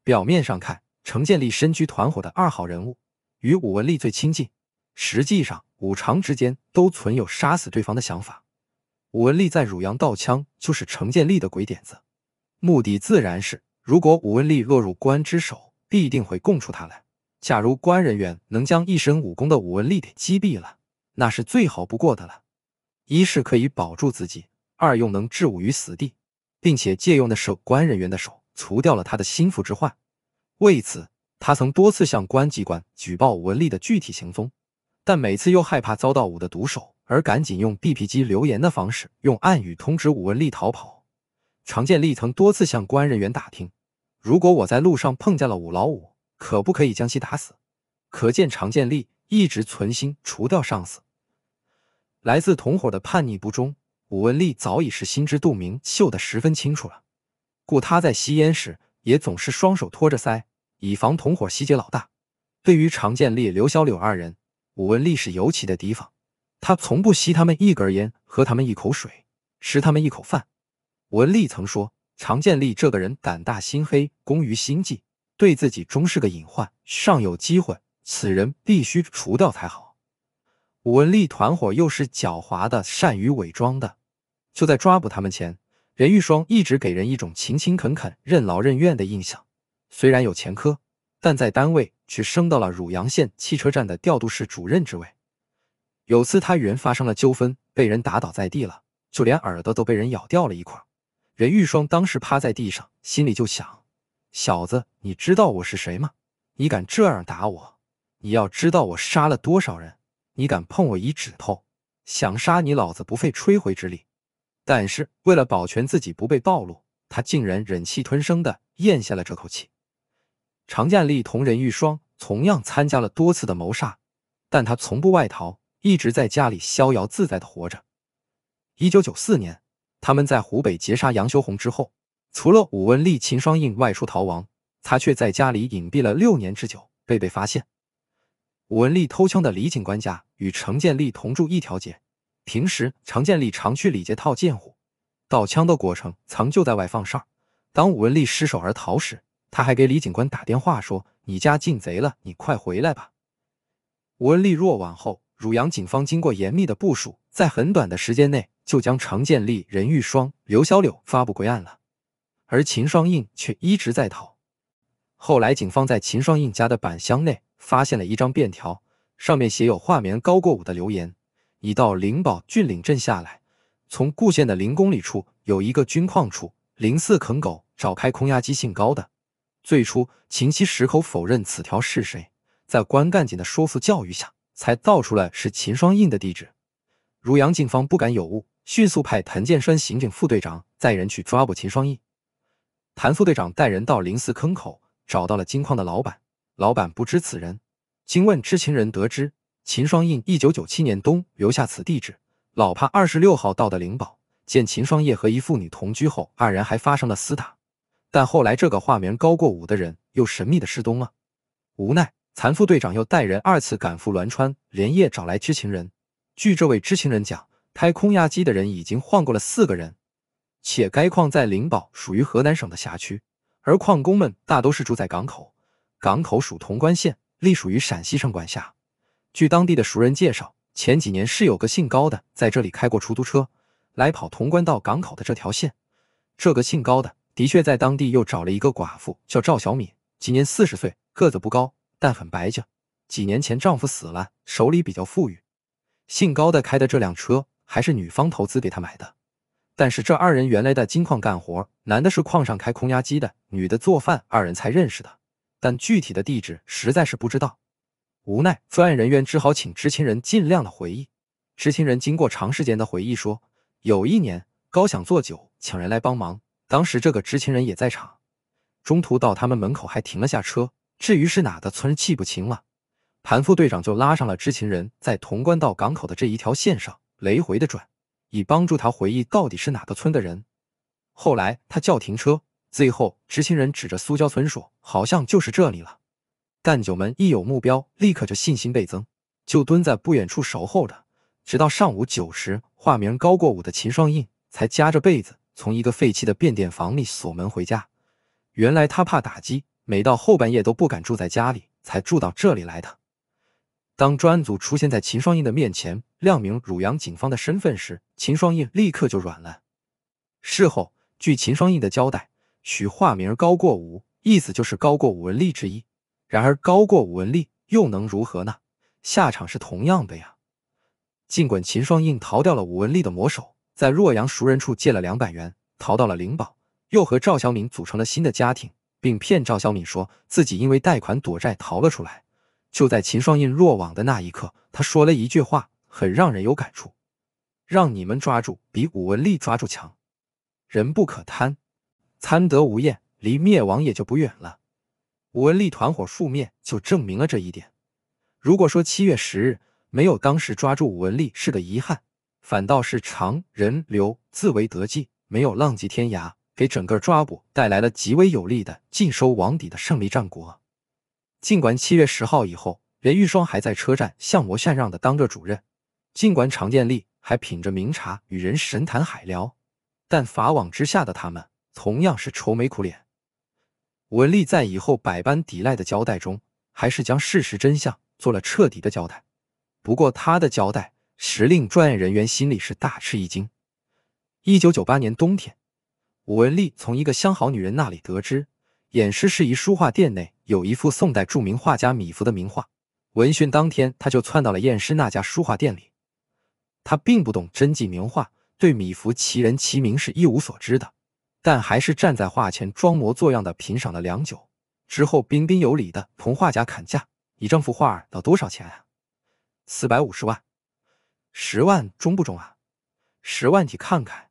Speaker 1: 表面上看，程建立身居团伙的二号人物，与武文丽最亲近，实际上五常之间都存有杀死对方的想法。武文丽在汝阳盗枪就是程建立的鬼点子，目的自然是。如果武文利落入关之手，必定会供出他来。假如关人员能将一身武功的武文利给击毙了，那是最好不过的了。一是可以保住自己，二又能置武于死地，并且借用的是关人员的手，除掉了他的心腹之患。为此，他曾多次向公安机关举报武文利的具体行踪，但每次又害怕遭到武的毒手，而赶紧用 BP 机留言的方式，用暗语通知武文利逃跑。常建立曾多次向公安人员打听。如果我在路上碰见了武老五，可不可以将其打死？可见常建立一直存心除掉上司。来自同伙的叛逆不忠，武文丽早已是心知肚明，嗅得十分清楚了。故他在吸烟时也总是双手托着腮，以防同伙袭击老大。对于常建立、刘小柳二人，武文丽是尤其的提防，他从不吸他们一根烟，喝他们一口水，吃他们一口饭。文丽曾说。常建立这个人胆大心黑，工于心计，对自己终是个隐患。尚有机会，此人必须除掉才好。武文丽团伙又是狡猾的，善于伪装的。就在抓捕他们前，任玉双一直给人一种勤勤恳恳、任劳任怨的印象。虽然有前科，但在单位却升到了汝阳县汽车站的调度室主任之位。有次他与人发生了纠纷，被人打倒在地了，就连耳朵都被人咬掉了一块。任玉双当时趴在地上，心里就想：“小子，你知道我是谁吗？你敢这样打我？你要知道我杀了多少人？你敢碰我一指头？想杀你老子不费吹灰之力。”但是为了保全自己不被暴露，他竟然忍气吞声的咽下了这口气。常建立同任玉双同样参加了多次的谋杀，但他从不外逃，一直在家里逍遥自在的活着。一九九四年。他们在湖北劫杀杨修红之后，除了武文丽、秦双印外出逃亡，他却在家里隐蔽了六年之久，被被发现。武文丽偷枪的李警官家与程建立同住一条街，平时程建立常去李家套近乎。盗枪的过程曾就在外放哨。当武文丽失手而逃时，他还给李警官打电话说：“你家进贼了，你快回来吧。”武文丽落网后，汝阳警方经过严密的部署，在很短的时间内。就将常建立、任玉双、刘小柳发布归案了，而秦双印却一直在逃。后来，警方在秦双印家的板箱内发现了一张便条，上面写有“画名高过五”的留言：“已到灵宝峻岭镇下来，从固县的零公里处有一个军矿处，零四啃狗找开空压机姓高的。”最初，秦西矢口否认此条是谁，在关干警的说服教育下，才道出了是秦双印的地址。汝阳警方不敢有误。迅速派谭建山刑警副队长带人去抓捕秦双印。谭副队长带人到灵寺坑口，找到了金矿的老板。老板不知此人，经问知情人得知，秦双印一九九七年冬留下此地址，老帕二十六号到的灵宝，见秦双叶和一妇女同居后，二人还发生了厮打，但后来这个化名高过五的人又神秘的失踪了。无奈，谭副队长又带人二次赶赴栾川，连夜找来知情人。据这位知情人讲。开空压机的人已经换过了四个人，且该矿在灵宝，属于河南省的辖区，而矿工们大都是住在港口，港口属潼关县，隶属于陕西省管辖。据当地的熟人介绍，前几年是有个姓高的在这里开过出租车，来跑潼关到港口的这条线。这个姓高的的确在当地又找了一个寡妇，叫赵小敏，今年四十岁，个子不高，但很白净。几年前丈夫死了，手里比较富裕。姓高的开的这辆车。还是女方投资给他买的，但是这二人原来在金矿干活，男的是矿上开空压机的，女的做饭，二人才认识的。但具体的地址实在是不知道，无奈，专案人员只好请知情人尽量的回忆。知情人经过长时间的回忆说，有一年高想做酒，请人来帮忙，当时这个知情人也在场，中途到他们门口还停了下车。至于是哪的村，记不清了。盘副队长就拉上了知情人，在潼关到港口的这一条线上。来回的转，以帮助他回忆到底是哪个村的人。后来他叫停车，最后执行人指着苏郊村说：“好像就是这里了。”干九们一有目标，立刻就信心倍增，就蹲在不远处守候着。直到上午九时，化名高过五的秦双印才夹着被子从一个废弃的变电房里锁门回家。原来他怕打击，每到后半夜都不敢住在家里，才住到这里来的。当专案组出现在秦双印的面前。亮明汝阳警方的身份时，秦双印立刻就软了。事后，据秦双印的交代，取化名高过武，意思就是高过武文丽之意。然而，高过武文丽又能如何呢？下场是同样的呀。尽管秦双印逃掉了武文丽的魔手，在洛阳熟人处借了两百元，逃到了灵宝，又和赵小敏组成了新的家庭，并骗赵小敏说自己因为贷款躲债逃了出来。就在秦双印落网的那一刻，他说了一句话。很让人有感触，让你们抓住比武文丽抓住强。人不可贪，贪得无厌，离灭亡也就不远了。武文丽团伙覆灭就证明了这一点。如果说七月十日没有当时抓住武文丽是个遗憾，反倒是常人流自为得计，没有浪迹天涯，给整个抓捕带来了极为有利的尽收网底的胜利战果。尽管七月十号以后，任玉双还在车站像模像样的当着主任。尽管常建立还品着名茶与人神谈海聊，但法网之下的他们同样是愁眉苦脸。文丽在以后百般抵赖的交代中，还是将事实真相做了彻底的交代。不过他的交代时令专业人员心里是大吃一惊。一九九八年冬天，武文丽从一个相好女人那里得知，偃师市一书画店内有一幅宋代著名画家米芾的名画。闻讯当天，他就窜到了偃师那家书画店里。他并不懂真迹名画，对米芾其人其名是一无所知的，但还是站在画前装模作样的品赏了良久，之后彬彬有礼的同画家砍价：“你这幅画要多少钱啊？”“四百五十万。”“十万中不中啊？”“十万你看看。”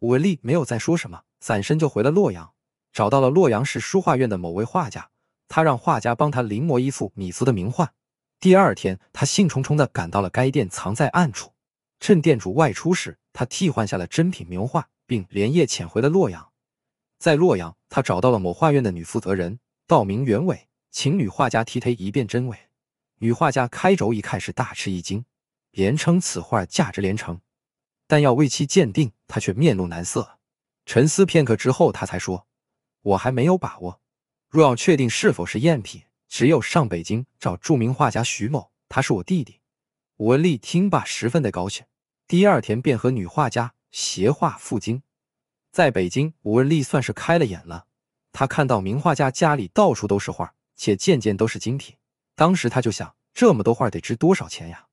Speaker 1: 武文丽没有再说什么，闪身就回了洛阳，找到了洛阳市书画院的某位画家，他让画家帮他临摹一幅米芾的名画。第二天，他兴冲冲的赶到了该店，藏在暗处。趁店主外出时，他替换下了真品名画，并连夜潜回了洛阳。在洛阳，他找到了某画院的女负责人，道明原委，请女画家提他一遍真伪。女画家开轴一看，是大吃一惊，连称此画价值连城。但要为其鉴定，他却面露难色。沉思片刻之后，他才说：“我还没有把握。若要确定是否是赝品，只有上北京找著名画家徐某，他是我弟弟。”武文丽听罢十分的高兴，第二天便和女画家携画赴京。在北京，武文丽算是开了眼了，她看到名画家家里到处都是画，且件件都是精品。当时她就想，这么多画得值多少钱呀？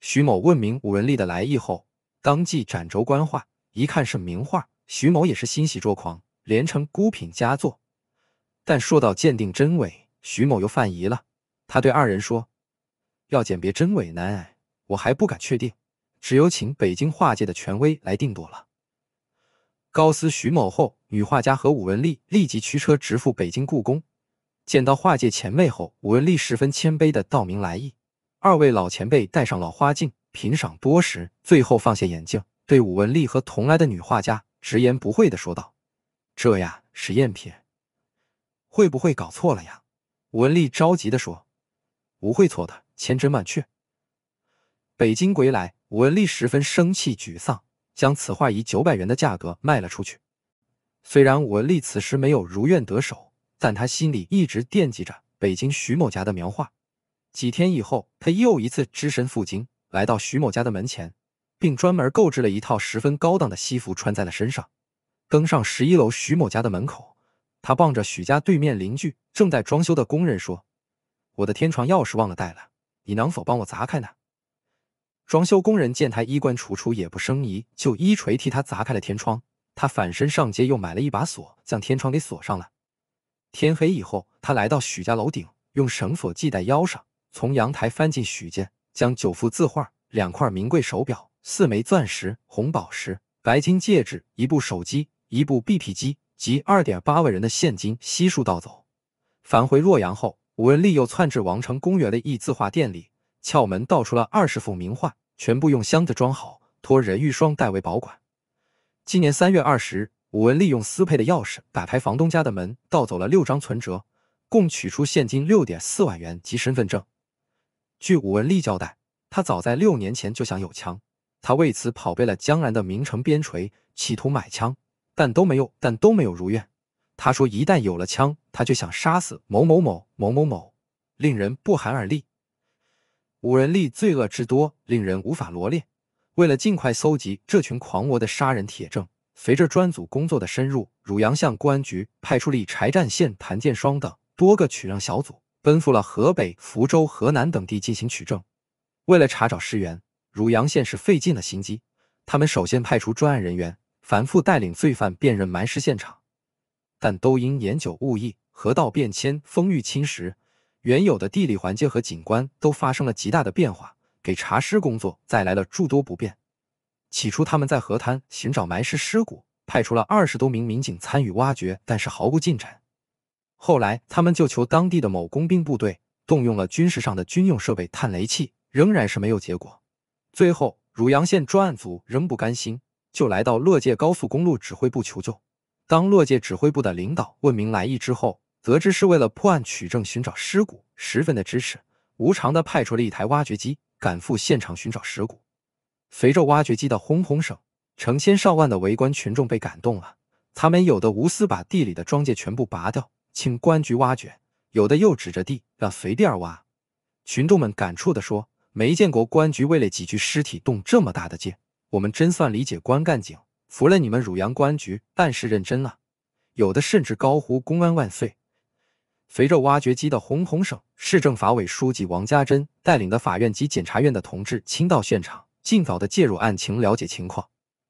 Speaker 1: 徐某问明武文丽的来意后，当即展轴观画，一看是名画，徐某也是欣喜若狂，连称孤品佳作。但说到鉴定真伪，徐某又犯疑了，他对二人说。要鉴别真伪难，我还不敢确定，只有请北京画界的权威来定夺了。高斯徐某后，女画家和武文丽立即驱车直赴北京故宫。见到画界前辈后，武文丽十分谦卑的道明来意。二位老前辈戴上老花镜品赏多时，最后放下眼镜，对武文丽和同来的女画家直言不讳的说道：“这呀，是赝品，会不会搞错了呀？”文丽着急的说：“不会错的。”千真万确。北京归来，伍文丽十分生气、沮丧，将此画以九百元的价格卖了出去。虽然伍文丽此时没有如愿得手，但他心里一直惦记着北京徐某家的描画。几天以后，他又一次只身赴京，来到徐某家的门前，并专门购置了一套十分高档的西服穿在了身上，登上十一楼徐某家的门口，他望着许家对面邻居正在装修的工人说：“我的天窗钥匙忘了带了。”你能否帮我砸开呢？装修工人见他衣冠楚楚，也不生疑，就一锤替他砸开了天窗。他反身上街，又买了一把锁，将天窗给锁上了。天黑以后，他来到许家楼顶，用绳索系在腰上，从阳台翻进许家，将九幅字画、两块名贵手表、四枚钻石、红宝石、白金戒指、一部手机、一部 BP 机及二点八万元的现金悉数盗走。返回洛阳后。武文丽又窜至王城公园的一字画店里，撬门盗出了二十幅名画，全部用箱子装好，托任玉双代为保管。今年三月二十，武文丽用私配的钥匙打开房东家的门，盗走了六张存折，共取出现金六点四万元及身份证。据武文丽交代，他早在六年前就想有枪，他为此跑遍了江南的名城边陲，企图买枪，但都没有但都没有如愿。他说：“一旦有了枪，他就想杀死某某某、某某某，令人不寒而栗。五人力罪恶之多，令人无法罗列。为了尽快搜集这群狂魔的杀人铁证，随着专组工作的深入，汝阳县公安局派出了柴占县、谭建双等多个取证小组，奔赴了河北、福州、河南等地进行取证。为了查找尸源，汝阳县是费尽了心机。他们首先派出专案人员，反复带领罪犯辨认埋尸现场。”但都因年久物异，河道变迁、风域侵蚀，原有的地理环境和景观都发生了极大的变化，给查尸工作带来了诸多不便。起初，他们在河滩寻找埋尸尸骨，派出了二十多名民警参与挖掘，但是毫无进展。后来，他们就求当地的某工兵部队，动用了军事上的军用设备探雷器，仍然是没有结果。最后，汝阳县专案组仍不甘心，就来到乐界高速公路指挥部求救。当落界指挥部的领导问明来意之后，得知是为了破案取证、寻找尸骨，十分的支持，无偿的派出了一台挖掘机赶赴现场寻找尸骨。随着挖掘机的轰轰声，成千上万的围观群众被感动了。他们有的无私把地里的庄稼全部拔掉，请公安局挖掘；有的又指着地让随地挖。群众们感触地说：“没见过公安局为了几具尸体动这么大的劲，我们真算理解官干警。”服了你们汝阳公安局办事认真了，有的甚至高呼“公安万岁”。随着挖掘机的轰轰声，市政法委书记王家珍带领的法院及检察院的同志亲到现场，尽早的介入案情，了解情况。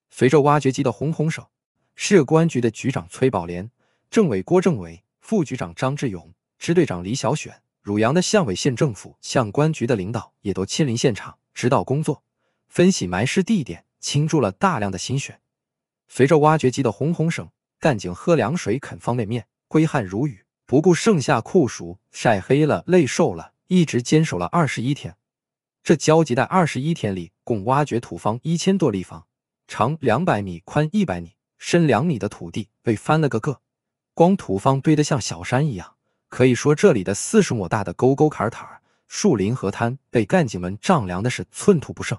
Speaker 1: 随着挖掘机的轰轰声，市公安局的局长崔宝莲、政委郭政委、副局长张志勇、支队长李小选，汝阳的县委、县政府、公安局的领导也都亲临现场指导工作，分析埋尸地点，倾注了大量的心血。随着挖掘机的轰轰声，干警喝凉水、啃方便面，挥汗如雨，不顾盛夏酷暑，晒黑了、累瘦了，一直坚守了二十一天。这焦急的二十一天里，共挖掘土方一千多立方，长两百米、宽一百米、深两米的土地被翻了个个，光土方堆得像小山一样。可以说，这里的四十亩大的沟沟坎坎、树林河滩，被干警们丈量的是寸土不剩。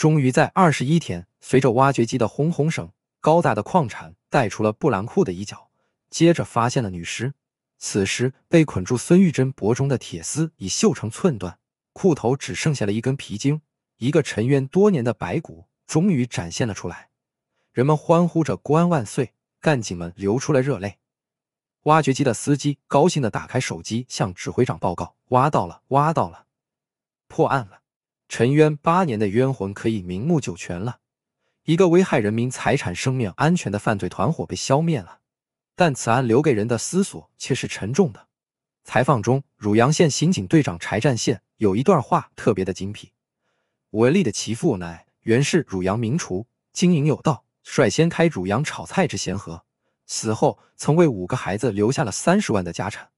Speaker 1: 终于在二十一天，随着挖掘机的轰轰声，高大的矿产带出了布兰库的一角，接着发现了女尸。此时被捆住孙玉珍脖中的铁丝已锈成寸断，裤头只剩下了一根皮筋。一个沉冤多年的白骨终于展现了出来，人们欢呼着“国安万岁”，干警们流出了热泪。挖掘机的司机高兴地打开手机，向指挥长报告：“挖到了，挖到了，破案了。”沉冤八年的冤魂可以瞑目九泉了，一个危害人民财产、生命安全的犯罪团伙被消灭了，但此案留给人的思索却是沉重的。采访中，汝阳县刑警队长柴占宪有一段话特别的精辟：文丽的其父乃原是汝阳名厨，经营有道，率先开汝阳炒菜之先河。死后曾为五个孩子留下了三十万的家产，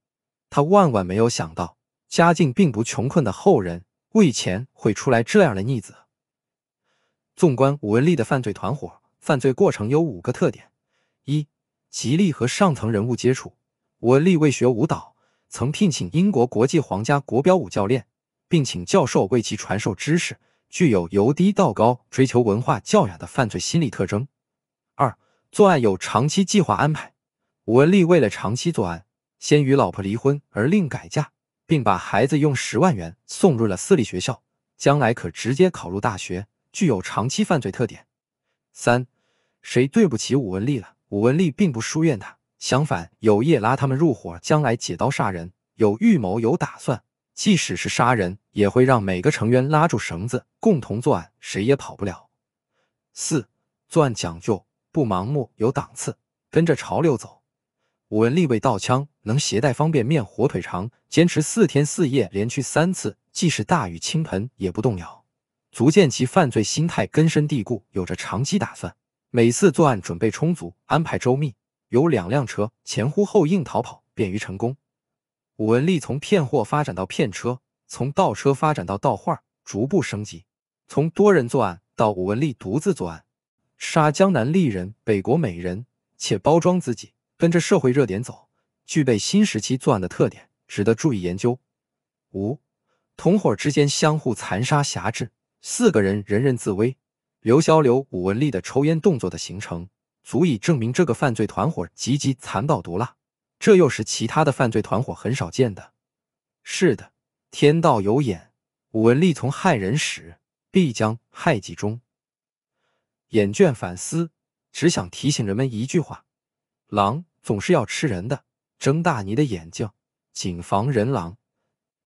Speaker 1: 他万万没有想到，家境并不穷困的后人。为钱会出来这样的逆子。纵观武文丽的犯罪团伙，犯罪过程有五个特点：一、极力和上层人物接触。武文丽为学舞蹈，曾聘请英国国际皇家国标舞教练，并请教授为其传授知识，具有由低到高、追求文化教养的犯罪心理特征。二、作案有长期计划安排。武文丽为了长期作案，先与老婆离婚而另改嫁。并把孩子用十万元送入了私立学校，将来可直接考入大学，具有长期犯罪特点。三，谁对不起武文丽了？武文丽并不疏远他，相反有意拉他们入伙，将来解刀杀人有预谋有打算，即使是杀人，也会让每个成员拉住绳子共同作案，谁也跑不了。四，作案讲究不盲目，有档次，跟着潮流走。武文利为盗枪，能携带方便面、火腿肠，坚持四天四夜，连去三次，即使大雨倾盆也不动摇，足见其犯罪心态根深蒂固，有着长期打算。每次作案准备充足，安排周密，有两辆车前呼后应逃跑，便于成功。武文利从骗货发展到骗车，从盗车发展到盗画，逐步升级，从多人作案到武文利独自作案，杀江南丽人、北国美人，且包装自己。跟着社会热点走，具备新时期作案的特点，值得注意研究。五，同伙之间相互残杀、挟制，四个人人人自危。刘潇、刘武文丽的抽烟动作的形成，足以证明这个犯罪团伙极其残暴、毒辣，这又是其他的犯罪团伙很少见的。是的，天道有眼，武文丽从害人始，必将害己终。眼倦反思，只想提醒人们一句话：狼。总是要吃人的，睁大你的眼睛，谨防人狼。